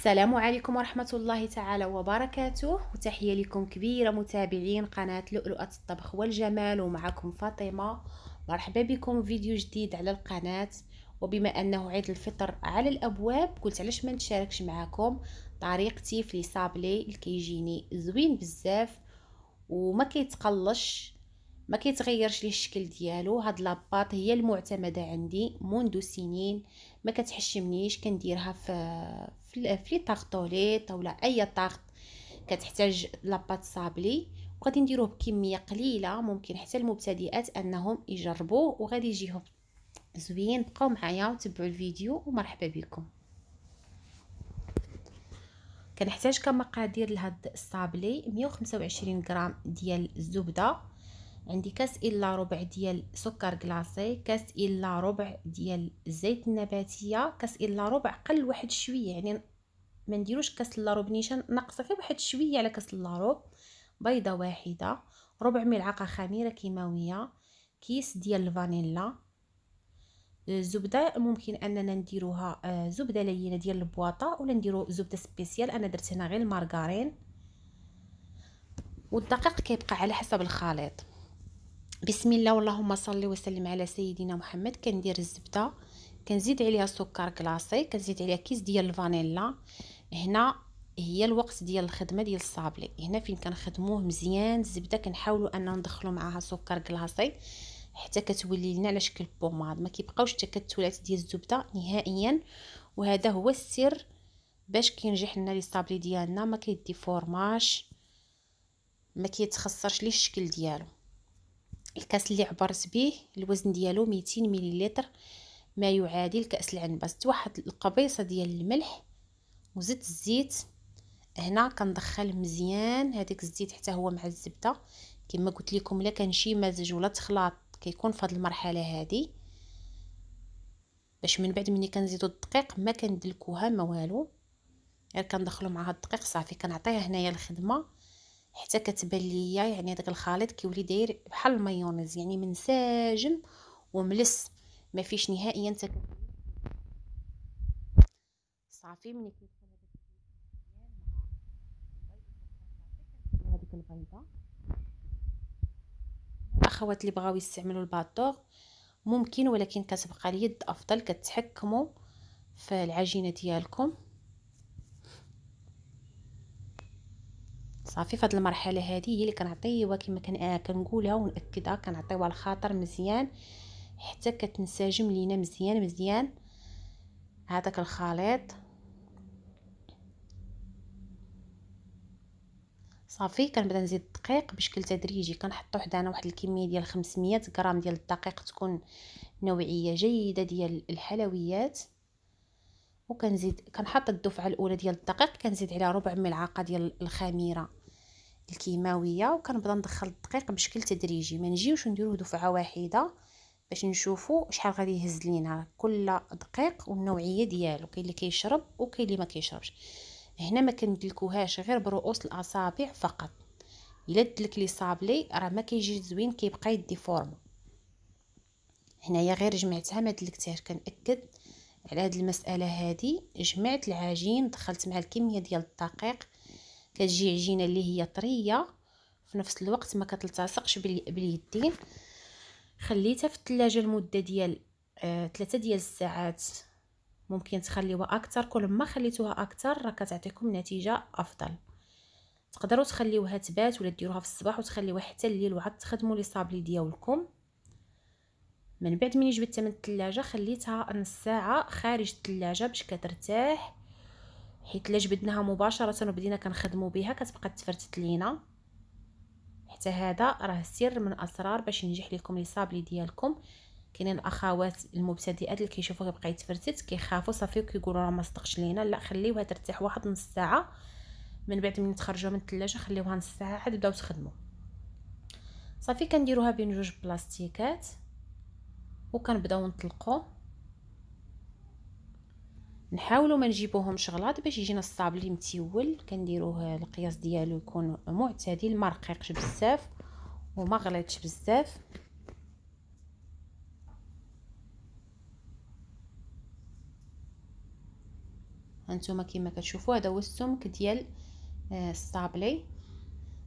السلام عليكم ورحمة الله تعالى وبركاته وتحية لكم كبيرة متابعين قناة لؤلؤة الطبخ والجمال ومعكم فاطمة مرحبا بكم فيديو جديد على القناة وبما أنه عيد الفطر على الأبواب قلت علاش ما نتشاركش معكم طريقتي في صابلي الكيجيني كيجيني زوين بزاف وما كيتقلش ما كيتغيرش لي الشكل ديالو هاد لاباط هي المعتمده عندي منذ سنين ما كتحشمنيش كنديرها في في لي طاغطوليط ولا اي طاغط كتحتاج لاباط صابلي وغادي نديروه بكميه قليله ممكن حتى المبتدئات انهم يجربوه وغادي يجيهم زوين بقاو معايا وتبعوا الفيديو ومرحبا بكم كنحتاج كمقادير لهاد الصابلي 125 غرام ديال الزبده عندي كاس الا ربع ديال سكر كلاصي كاس الا ربع ديال الزيت النباتيه كاس الا ربع قل واحد شويه يعني ما نديروش كاس الا ربع نيشان نقص فيه واحد شويه على كاس الا ربع بيضه واحده ربع ملعقه خميره كيماويه كيس ديال الفانيلا الزبده آه، ممكن اننا نديروها آه، زبده لينه ديال البواطه ولا نديرو زبده سبيسيال انا درت هنا غير المارغرين والدقيق كيبقى على حسب الخليط بسم الله واللهم صل وسلم على سيدنا محمد كندير الزبده كنزيد عليها سكر كلاصي كنزيد عليها كيس ديال الفانيلا هنا هي الوقت ديال الخدمه ديال الصابلي هنا فين كنخدموه مزيان الزبده كنحاولوا اننا ندخلوا معاها سكر كلاصي حتى كتولي لنا على شكل بوماد ما كيبقاوش التكتلات ديال الزبده نهائيا وهذا هو السر باش كينجح لنا لي صابلي ديالنا ما كيدي فورماج ما كيتخسرش لي الشكل ديالو الكاس اللي عبرت به الوزن ديالو 200 مليلتر ما يعادل كاس العنبه زدت واحد القبيصه ديال الملح وزدت الزيت هنا كندخل مزيان هذاك الزيت حتى هو مع الزبده كما قلت لكم الا كان شي مزج ولا تخلاط كيكون في هذه المرحله هذه باش من بعد ملي كنزيدو الدقيق ما كندلكوها ما والو غير كندخلو معها الدقيق صافي كنعطيها هنايا الخدمه حتى كتبان ليا يعني داك الخليط كيولي داير بحال المايونيز يعني منساجم وملس ما فيش نهائيا تك... صافي ملي كيكون هذاك هذيك البيضه الاخوات اللي بغاو يستعملوا الباطور ممكن ولكن كتبقى اليد افضل كتحكموا في العجينه ديالكم صافي فهاد المرحله هذه هي اللي كنعطيوها كما كان آه، كنقولها وناكدها كنعطيوها الخاطر مزيان حتى كتنسجم لينا مزيان مزيان هذاك الخليط صافي كنبدا نزيد الدقيق بشكل تدريجي كنحطو حدانا واحد الكميه ديال 500 غرام ديال الدقيق تكون نوعيه جيده ديال الحلويات وكنزيد كنحط الدفعه الاولى ديال الدقيق كنزيد عليها ربع ملعقه ديال الخميره الكيماويه وكنبدا ندخل الدقيق بشكل تدريجي ما نجيوش نديروه دفعه واحده باش نشوفوا شحال غادي يهز لينا كل دقيق والنوعيه ديالو كاين اللي كيشرب وكاين اللي ما كيشربش هنا ما كندلكوهاش غير برؤوس الاصابع فقط الا دلك لي صابلي راه ما كيجي زوين كيبقى يدي فورم هنايا غير جمعتها ما دلكتهاش كنأكد على هاد المساله هادي جمعت العجين دخلت مع الكميه ديال الدقيق كتجي عجينه اللي هي طريه في نفس الوقت ما كتلتصقش باليدين خليتها في الثلاجه لمده ديال ثلاثة آه، ديال الساعات ممكن تخليوها اكثر كل ما خليتوها اكثر راه كتعطيكم نتيجه افضل تقدروا تخليوها تبات ولا ديروها في الصباح وتخليوها حتى الليل وعاد تخدموا لي صابلي ديالكم من بعد ملي جبدتها من الثلاجه خليتها نص ساعه خارج الثلاجه باش كترتاح حيت الا جبدناها مباشره وبدينا كنخدمو بها كتبقى تفرتت لينا حتى هذا راه سر من اسرار باش ينجح لكم لي صابلي ديالكم كاينين الاخوات المبتدئات اللي كيشوفوا كيبقى يتفرتت كيخافوا صافي وكيقولوا راه ما صدقش لينا لا خليوها ترتاح واحد نص ساعه من بعد من تخرجوها من الثلاجه خليوها نص ساعه عاد بداو تخدموا صافي كنديروها بين جوج بلاستيكات وكنبداو نطلقوا نحاولوا ما نجيبوهم غلاط باش يجينا الصابلي متيول كنديروه القياس ديالو يكون معتدل ما رقيقش بزاف وما غليتش بزاف هانتوما كما كتشوفوا هذا هو السمك ديال آه، الصابلي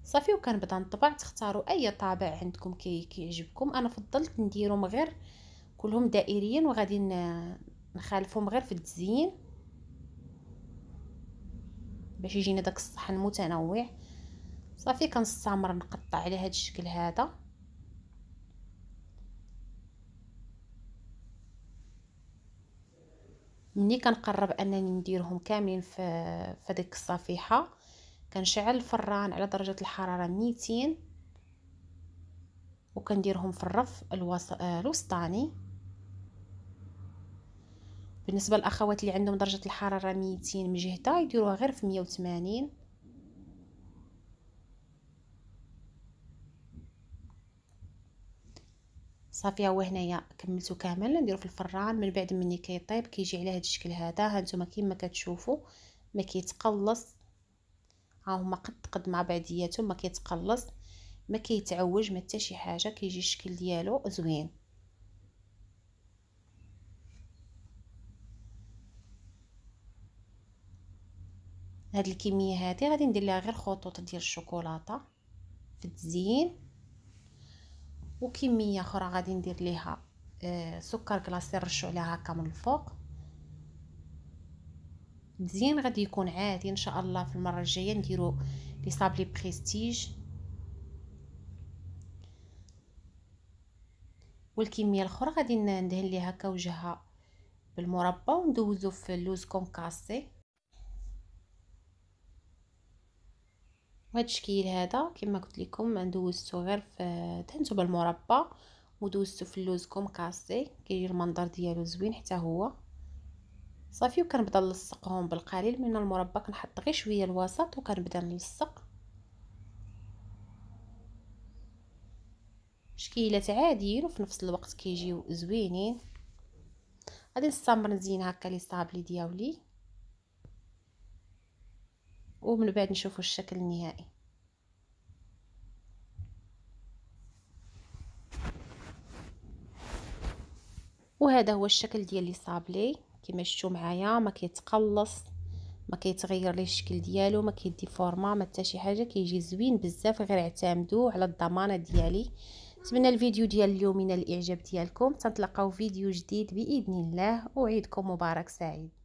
صافي وكنبدا نطبع تختاروا اي طابع عندكم كيعجبكم كي انا فضلت نديرهم غير كلهم دائريين وغادي نخالفهم غير في التزيين باش يجينا داك الصحن متنوع صافي كنستمر نقطع على هذا الشكل هذا ملي كنقرب انني نديرهم كاملين في في ديك الصفيحه كنشعل الفران على درجه الحراره 200 وكنديرهم في الرف آه، الوسطاني بالنسبه للاخوات اللي عندهم درجه الحراره 200 مجهده يديروها غير في 180 صافي هو هنايا كملته كامل نديرو في الفران من بعد مني كيطيب كيجي على هذا الشكل هذا ها نتوما كما كتشوفوا ما كيتقلص ها هما قد قد مع بعضياتهم ما كيتقلص ما كيتعوج ما حتى شي حاجه كيجي الشكل ديالو زوين هاد الكميه هادي غادي ندير لها غير خطوط ديال الشوكولاته في التزيين وكميه اخرى غادي ندير ليها آه، سكر كلاصي نرشو عليها هكا من الفوق التزيين غادي يكون عادي ان شاء الله في المره الجايه نديرو لي صابلي بريستيج والكميه الاخرى غادي ندهن ليها هكا وجهها بالمربى وندوزو في اللوز كونكاسي وهذا الشكل هذا كما قلت لكم ندوزتو غير في دهنتو بالمربى ودوزتو في اللوز كومكاسي كيجي المنظر ديالو زوين حتى هو صافي وكنبدا نلصقهم بالقليل من المربى كنحط غير شويه الوسط وكنبدا نلصق شكيلات عاديين وفي نفس الوقت كيجيو زوينين غادي نستمر نزين هكا لي صابلي دياولي ومن بعد نشوفوا الشكل النهائي وهذا هو الشكل ديال لي صابلي كما شفتوا معايا ما كيتقلص ما كيتغير ليه الشكل ديالو ما كيدي فورما ما حتى شي حاجه كيجي زوين بزاف غير اعتمدوا على الضمانه ديالي نتمنى الفيديو ديال اليوم ينال الاعجاب ديالكم تنتلاقاو فيديو جديد باذن الله وعيدكم مبارك سعيد